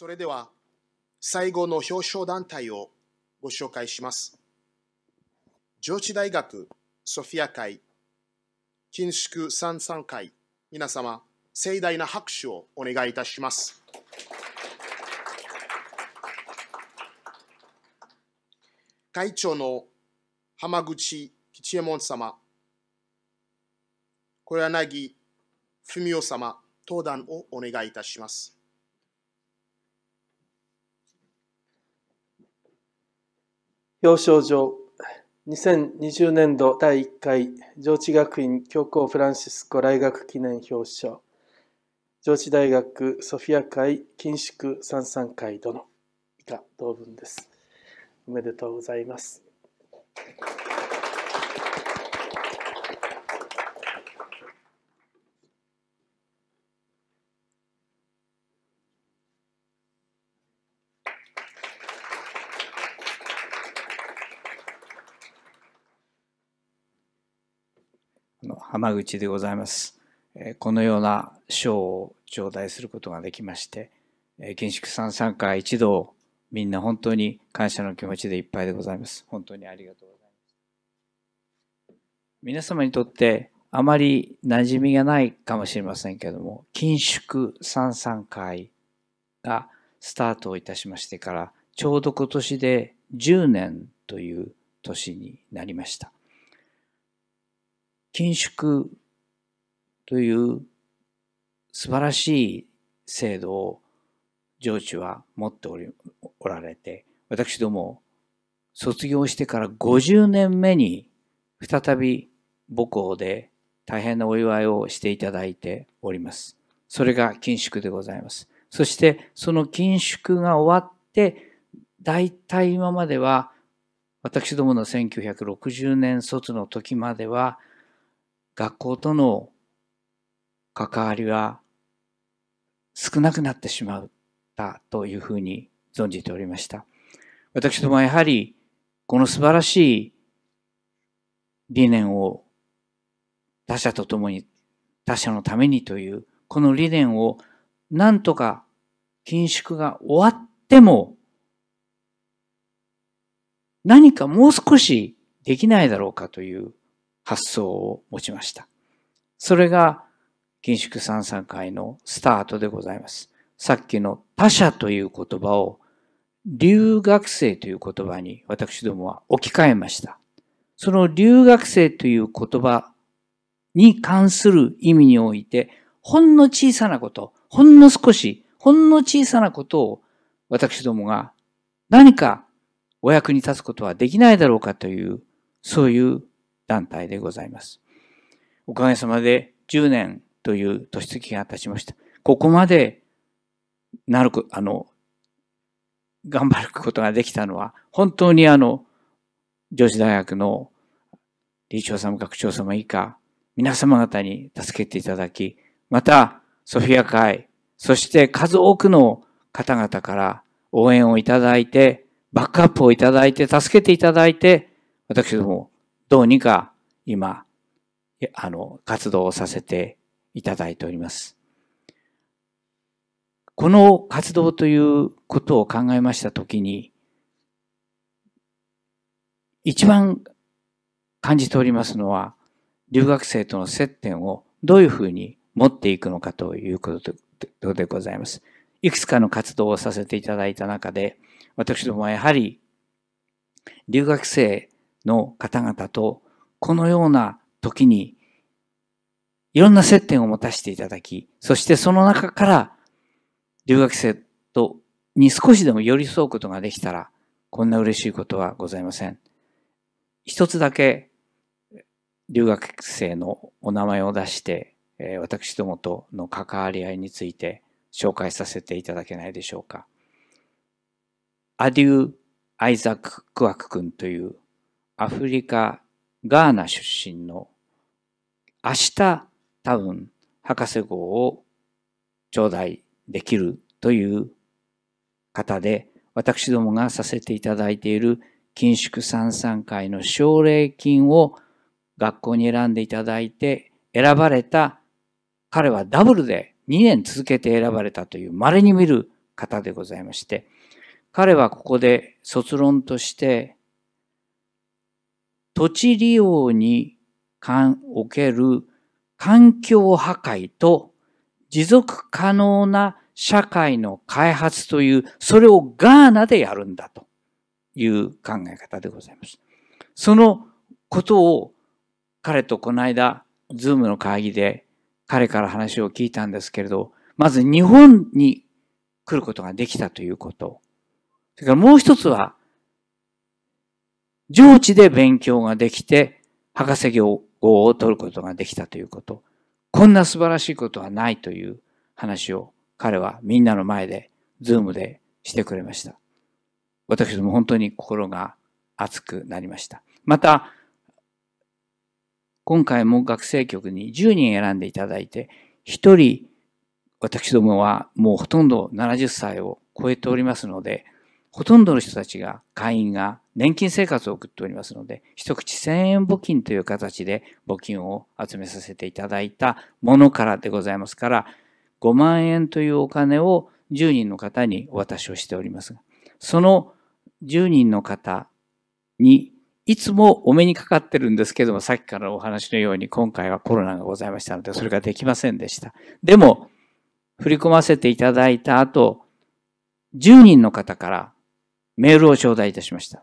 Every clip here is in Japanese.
それでは最後の表彰団体をご紹介します。上智大学ソフィア会、緊縮三三会、皆様、盛大な拍手をお願いいたします。会長の浜口吉右衛門様、小柳文夫様、登壇をお願いいたします。表彰状2020年度第1回上智学院教皇フランシスコ来学記念表彰上智大学ソフィア会緊縮三三会殿以下同文ですおめでとうございますの浜口でございます。このような賞を頂戴することができまして、厳粛三参加一同、みんな本当に感謝の気持ちでいっぱいでございます。本当にありがとうございます。皆様にとってあまり馴染みがないかもしれませんけれども、緊縮三参会がスタートをいたしましてから、ちょうど今年で10年という年になりました。緊縮という素晴らしい制度を上智は持っておりおられて、私ども卒業してから50年目に再び母校で大変なお祝いをしていただいております。それが緊縮でございます。そしてその緊縮が終わって、大体今までは私どもの1960年卒の時までは学校との関わりは少なくなってしまったというふうに存じておりました。私どもはやはりこの素晴らしい理念を他者と共に他者のためにというこの理念をなんとか緊縮が終わっても何かもう少しできないだろうかという発想を持ちました。それが、緊縮三三会のスタートでございます。さっきの他者という言葉を留学生という言葉に私どもは置き換えました。その留学生という言葉に関する意味において、ほんの小さなこと、ほんの少し、ほんの小さなことを私どもが何かお役に立つことはできないだろうかという、そういう団体でございます。おかげさまで10年という年月が経ちました。ここまで、なるく、あの、頑張ることができたのは、本当にあの、女子大学の理事長様、学長様以下、皆様方に助けていただき、また、ソフィア会、そして数多くの方々から応援をいただいて、バックアップをいただいて、助けていただいて、私どもどうにか今、あの、活動をさせていただいております。この活動ということを考えましたときに、一番感じておりますのは、留学生との接点をどういうふうに持っていくのかということでございます。いくつかの活動をさせていただいた中で、私どもはやはり留学生の方々とこのような時にいろんな接点を持たせていただき、そしてその中から留学生とに少しでも寄り添うことができたら、こんな嬉しいことはございません。一つだけ留学生のお名前を出して、私どもとの関わり合いについて紹介させていただけないでしょうか。アデュー・アイザック・クワク君というアフリカ、ガーナ出身の、明日多分博士号を頂戴できるという方で、私どもがさせていただいている緊縮三産会の奨励金を学校に選んでいただいて、選ばれた、彼はダブルで2年続けて選ばれたという稀に見る方でございまして、彼はここで卒論として土地利用における環境破壊と持続可能な社会の開発という、それをガーナでやるんだという考え方でございます。そのことを彼とこの間、ズームの会議で彼から話を聞いたんですけれど、まず日本に来ることができたということ。それからもう一つは、上智で勉強ができて、博士号を取ることができたということ。こんな素晴らしいことはないという話を彼はみんなの前で、ズームでしてくれました。私ども本当に心が熱くなりました。また、今回も学生局に10人選んでいただいて、1人、私どもはもうほとんど70歳を超えておりますので、ほとんどの人たちが会員が年金生活を送っておりますので、一口1000円募金という形で募金を集めさせていただいたものからでございますから、5万円というお金を10人の方にお渡しをしておりますが、その10人の方にいつもお目にかかってるんですけども、さっきからお話のように今回はコロナがございましたので、それができませんでした。でも、振り込ませていただいた後、10人の方からメールを頂戴いたしました。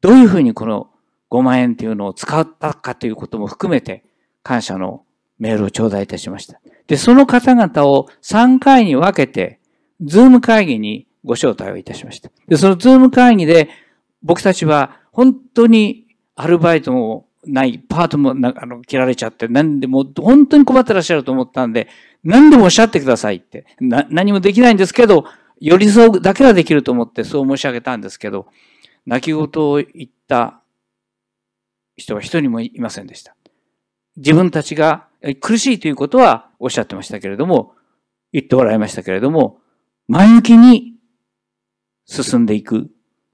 どういうふうにこの5万円というのを使ったかということも含めて、感謝のメールを頂戴いたしました。で、その方々を3回に分けて、ズーム会議にご招待をいたしました。で、そのズーム会議で、僕たちは本当にアルバイトもない、パートもなあの切られちゃって、何でも本当に困ってらっしゃると思ったんで、何でもおっしゃってくださいって。な、何もできないんですけど、寄り添うだけはできると思ってそう申し上げたんですけど、泣き言を言った人は一人もいませんでした。自分たちが苦しいということはおっしゃってましたけれども、言っておられましたけれども、前向きに進んでいく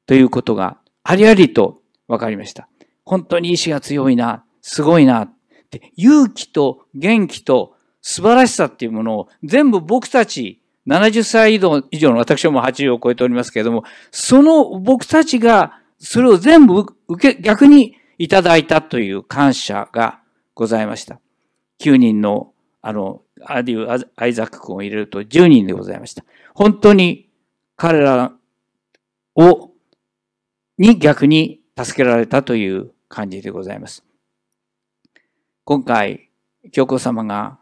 ということがありありとわかりました。本当に意志が強いな、すごいなって、勇気と元気と素晴らしさっていうものを全部僕たち70歳以上の私はもう80を超えておりますけれども、その僕たちがそれを全部受け、逆にいただいたという感謝がございました。9人の、あの、アデュアイザック君を入れると10人でございました。本当に彼らを、に逆に助けられたという感じでございます。今回、教皇様が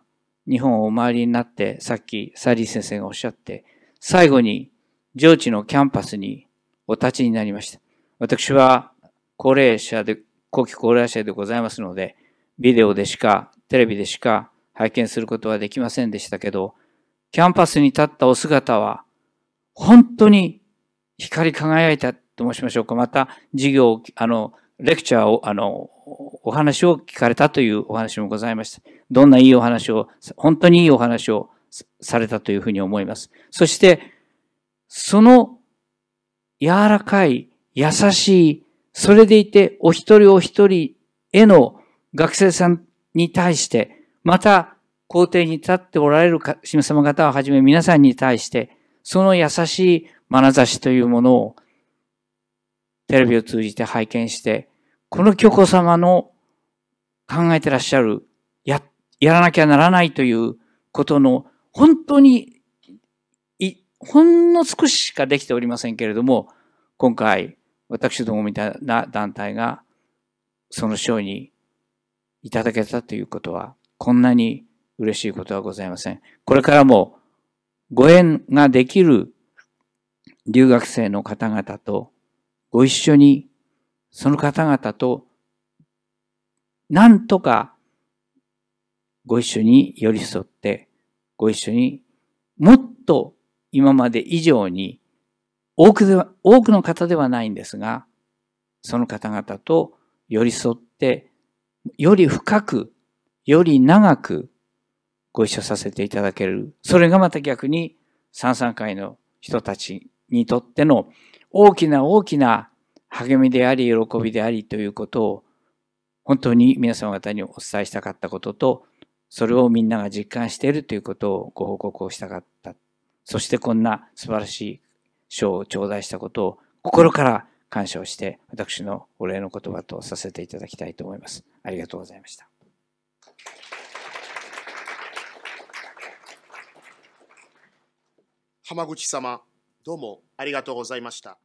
日本をお回りになって、さっきサリー先生がおっしゃって、最後に上智のキャンパスにお立ちになりました。私は高齢者で、後期高齢者でございますので、ビデオでしか、テレビでしか拝見することはできませんでしたけど、キャンパスに立ったお姿は、本当に光り輝いたと申しましょうか。また、授業、あの、レクチャーを、あの、お話を聞かれたというお話もございました。どんないいお話を、本当にいいお話をされたというふうに思います。そして、その柔らかい、優しい、それでいてお一人お一人への学生さんに対して、また校庭に立っておられる神様方をはじめ皆さんに対して、その優しい眼差しというものをテレビを通じて拝見して、この虚子様の考えてらっしゃる、やっやらなきゃならないということの、本当に、いほんの少ししかできておりませんけれども、今回、私どもみたいな団体が、その賞にいただけたということは、こんなに嬉しいことはございません。これからも、ご縁ができる留学生の方々とご一緒に、その方々と、なんとかご一緒に寄り添って、ご一緒にもっと今まで以上に多くでは、多くの方ではないんですが、その方々と寄り添って、より深く、より長くご一緒させていただける。それがまた逆に三々会の人たちにとっての大きな大きな励みであり、喜びでありということを本当に皆様方にお伝えしたかったこととそれをみんなが実感しているということをご報告をしたかった。そしてこんな素晴らしい賞を頂戴したことを心から感謝をして、私のお礼の言葉とさせていただきたいと思います。ありがとうございました。浜口様、どうもありがとうございました。